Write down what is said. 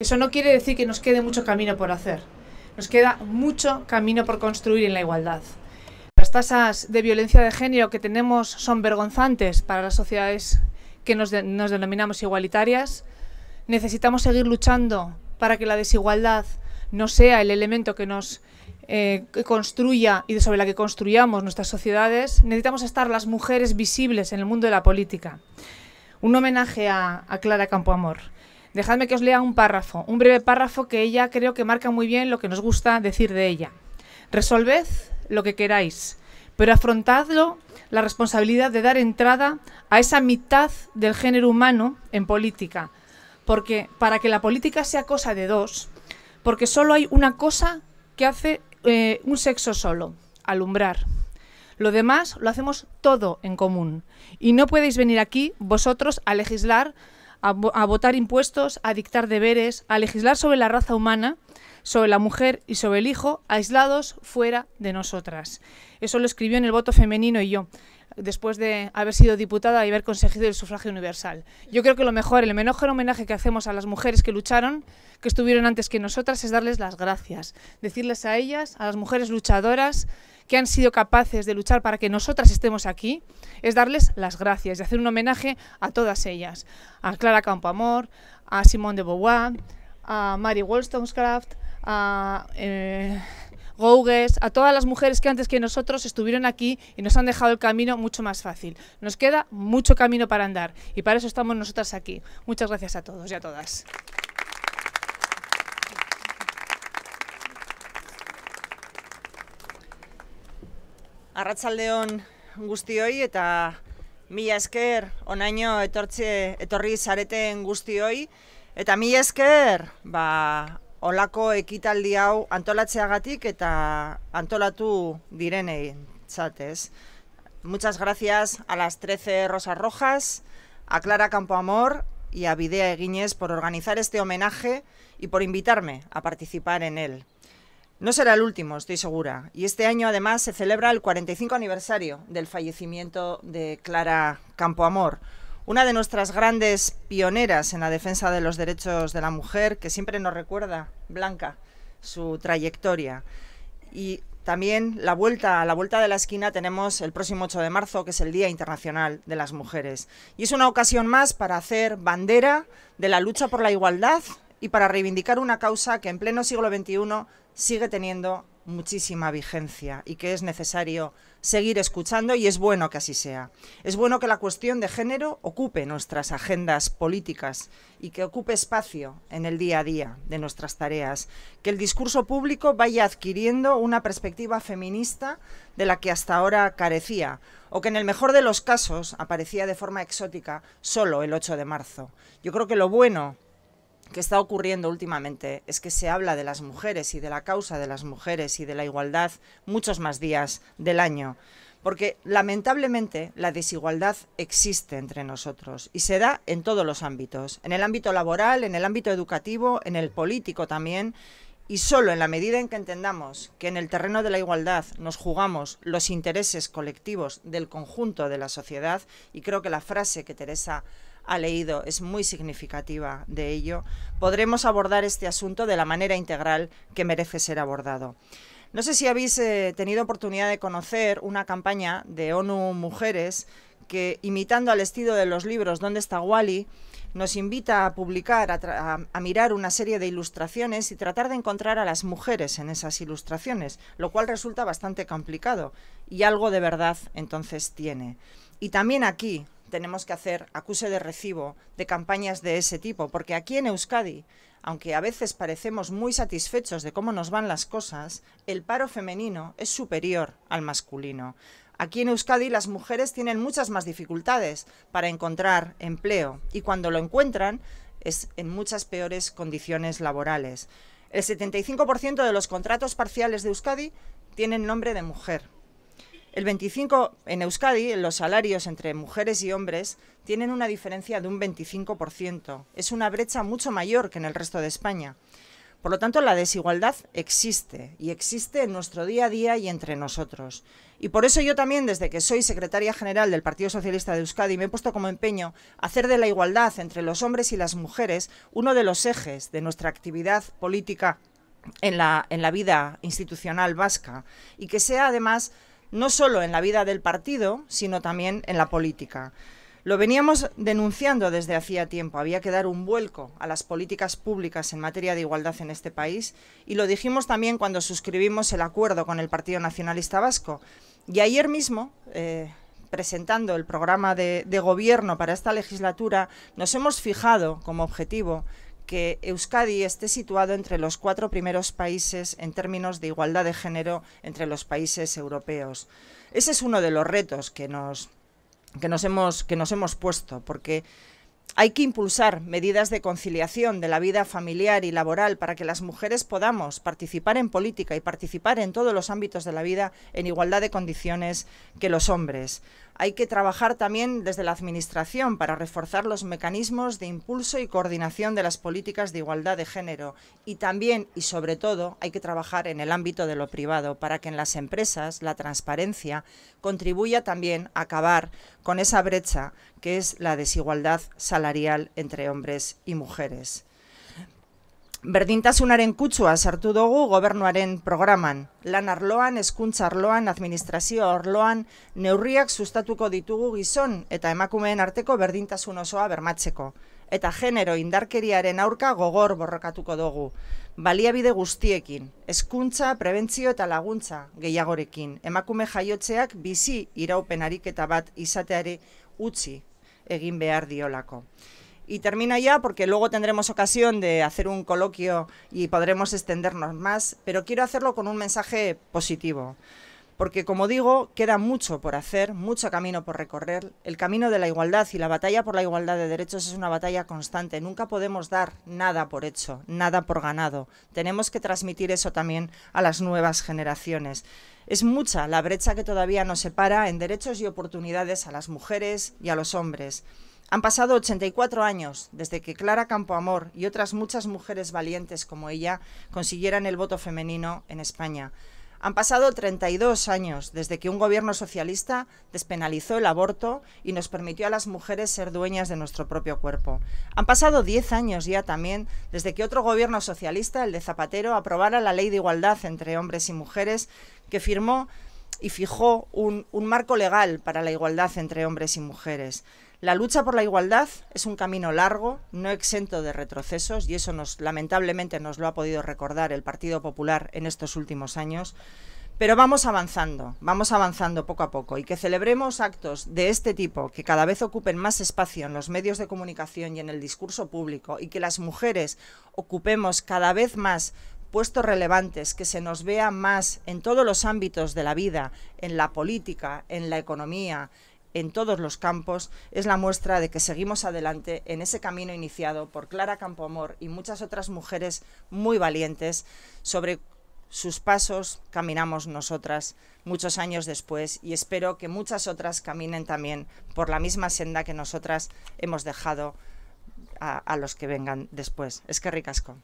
Eso no quiere decir que nos quede mucho camino por hacer. Nos queda mucho camino por construir en la igualdad. Las tasas de violencia de género que tenemos son vergonzantes para las sociedades que nos, denominamos igualitarias. Necesitamos seguir luchando para que la desigualdad no sea el elemento que nos eh, construya y sobre la que construyamos nuestras sociedades, necesitamos estar las mujeres visibles en el mundo de la política. Un homenaje a Clara Campoamor. Dejadme que os lea un párrafo, un breve párrafo que ella creo que marca muy bien lo que nos gusta decir de ella. Resolved lo que queráis, pero afrontadlo la responsabilidad de dar entrada a esa mitad del género humano en política, porque para que la política sea cosa de dos, porque solo hay una cosa que hace eh, un sexo solo, alumbrar. Lo demás lo hacemos todo en común. Y no podéis venir aquí vosotros a legislar a, votar impuestos, a dictar deberes, a legislar sobre la raza humana, sobre la mujer y sobre el hijo, aislados fuera de nosotras. Eso lo escribió en el voto femenino y yo, después de haber sido diputada y haber conseguido el sufragio universal. Yo creo que lo mejor, el menor homenaje que hacemos a las mujeres que lucharon, que estuvieron antes que nosotras, es darles las gracias, decirles a ellas, a las mujeres luchadoras, que han sido capaces de luchar para que nosotras estemos aquí, es darles las gracias y hacer un homenaje a todas ellas, a Clara Campoamor, a Simone de Beauvoir, a Mary Wollstonecraft, a eh, Gouges, a todas las mujeres que antes que nosotros estuvieron aquí y nos han dejado el camino mucho más fácil. Nos queda mucho camino para andar y para eso estamos nosotras aquí. Muchas gracias a todos y a todas. arratsaldeon guztioi eta mila esker onaino etortze, etorri zareten guztioi eta mila esker ba, olako ekitaldi hau antolatzeagatik eta antolatu direnei txatez. Muchas gracias a las 13 Rosas Rojas, a Clara Campoamor y a Bidea Eguinez por organizar este homenaje y por invitarme a participar en él. No será el último, estoy segura. Y este año además se celebra el 45 aniversario del fallecimiento de Clara Campoamor, una de nuestras grandes pioneras en la defensa de los derechos de la mujer, que siempre nos recuerda, Blanca, su trayectoria. Y también la vuelta, a la vuelta de la esquina tenemos el próximo 8 de marzo, que es el Día Internacional de las Mujeres. Y es una ocasión más para hacer bandera de la lucha por la igualdad y para reivindicar una causa que en pleno siglo XXI sigue teniendo muchísima vigencia y que es necesario seguir escuchando y es bueno que así sea. Es bueno que la cuestión de género ocupe nuestras agendas políticas y que ocupe espacio en el día a día de nuestras tareas, que el discurso público vaya adquiriendo una perspectiva feminista de la que hasta ahora carecía o que en el mejor de los casos aparecía de forma exótica solo el 8 de marzo. Yo creo que lo bueno que está ocurriendo últimamente es que se habla de las mujeres y de la causa de las mujeres y de la igualdad muchos más días del año. Porque lamentablemente la desigualdad existe entre nosotros y se da en todos los ámbitos, en el ámbito laboral, en el ámbito educativo, en el político también, y solo en la medida en que entendamos que en el terreno de la igualdad nos jugamos los intereses colectivos del conjunto de la sociedad, y creo que la frase que Teresa ha leído es muy significativa de ello, podremos abordar este asunto de la manera integral que merece ser abordado. No sé si habéis eh, tenido oportunidad de conocer una campaña de ONU Mujeres que, imitando al estilo de los libros Dónde está Wally, nos invita a publicar, a, mirar una serie de ilustraciones y tratar de encontrar a las mujeres en esas ilustraciones, lo cual resulta bastante complicado y algo de verdad entonces tiene. Y también aquí tenemos que hacer acuse de recibo de campañas de ese tipo, porque aquí en Euskadi, aunque a veces parecemos muy satisfechos de cómo nos van las cosas, el paro femenino es superior al masculino. Aquí en Euskadi las mujeres tienen muchas más dificultades para encontrar empleo y cuando lo encuentran es en muchas peores condiciones laborales. El 75% de los contratos parciales de Euskadi tienen nombre de mujer. El 25 en Euskadi, los salarios entre mujeres y hombres tienen una diferencia de un 25%. Es una brecha mucho mayor que en el resto de España. Por lo tanto, la desigualdad existe y existe en nuestro día a día y entre nosotros. Y por eso yo también, desde que soy secretaria general del Partido Socialista de Euskadi, me he puesto como empeño hacer de la igualdad entre los hombres y las mujeres uno de los ejes de nuestra actividad política en la, en la vida institucional vasca y que sea además no solo en la vida del partido, sino también en la política. Lo veníamos denunciando desde hacía tiempo, había que dar un vuelco a las políticas públicas en materia de igualdad en este país y lo dijimos también cuando suscribimos el acuerdo con el Partido Nacionalista Vasco. Y ayer mismo, eh, presentando el programa de gobierno para esta legislatura, nos hemos fijado como objetivo que Euskadi esté situado entre los cuatro primeros países en términos de igualdad de género entre los países europeos. Ese es uno de los retos que nos, que nos, hemos, que nos hemos puesto, porque hay que impulsar medidas de conciliación de la vida familiar y laboral para que las mujeres podamos participar en política y participar en todos los ámbitos de la vida en igualdad de condiciones que los hombres. Hay que trabajar también desde la Administración para reforzar los mecanismos de impulso y coordinación de las políticas de igualdad de género. Y también y sobre todo hay que trabajar en el ámbito de lo privado para que en las empresas la transparencia contribuya también a acabar con esa brecha que es la desigualdad salarial entre hombres y mujeres. Berdintasunaren kutsua sartu dugu gobernuaren programan. Lan arloan, eskuntza arloan, administrazio, arloan, neurriak sustatuko ditugu gizon eta emakumeen arteko berdintasun osoa bermatzeko. Eta genero indarkeriaren aurka gogor borrokatuko dugu. Baliabide guztiekin, eskuntza, prebentzio eta laguntza gehiagorekin. Emakume jaiotzeak bizi iraupen ariketa bat izateari utzi egin behar diolako. Y termina ya porque luego tendremos ocasión de hacer un coloquio y podremos extendernos más, pero quiero hacerlo con un mensaje positivo. Porque como digo, queda mucho por hacer, mucho camino por recorrer. El camino de la igualdad y la batalla por la igualdad de derechos es una batalla constante. Nunca podemos dar nada por hecho, nada por ganado. Tenemos que transmitir eso también a las nuevas generaciones. Es mucha la brecha que todavía nos separa en derechos y oportunidades a las mujeres y a los hombres. Han pasado 84 años desde que Clara Campoamor y otras muchas mujeres valientes como ella consiguieran el voto femenino en España. Han pasado 32 años desde que un gobierno socialista despenalizó el aborto y nos permitió a las mujeres ser dueñas de nuestro propio cuerpo. Han pasado 10 años ya también desde que otro gobierno socialista, el de Zapatero, aprobara la ley de igualdad entre hombres y mujeres que firmó y fijó un, un marco legal para la igualdad entre hombres y mujeres. La lucha por la igualdad es un camino largo, no exento de retrocesos, y eso nos, lamentablemente nos lo ha podido recordar el Partido Popular en estos últimos años. Pero vamos avanzando, vamos avanzando poco a poco y que celebremos actos de este tipo que cada vez ocupen más espacio en los medios de comunicación y en el discurso público y que las mujeres ocupemos cada vez más puestos relevantes, que se nos vea más en todos los ámbitos de la vida, en la política, en la economía, en todos los campos es la muestra de que seguimos adelante en ese camino iniciado por Clara Campoamor y muchas otras mujeres muy valientes sobre sus pasos caminamos nosotras muchos años después y espero que muchas otras caminen también por la misma senda que nosotras hemos dejado a, a los que vengan después. Es que ricasco.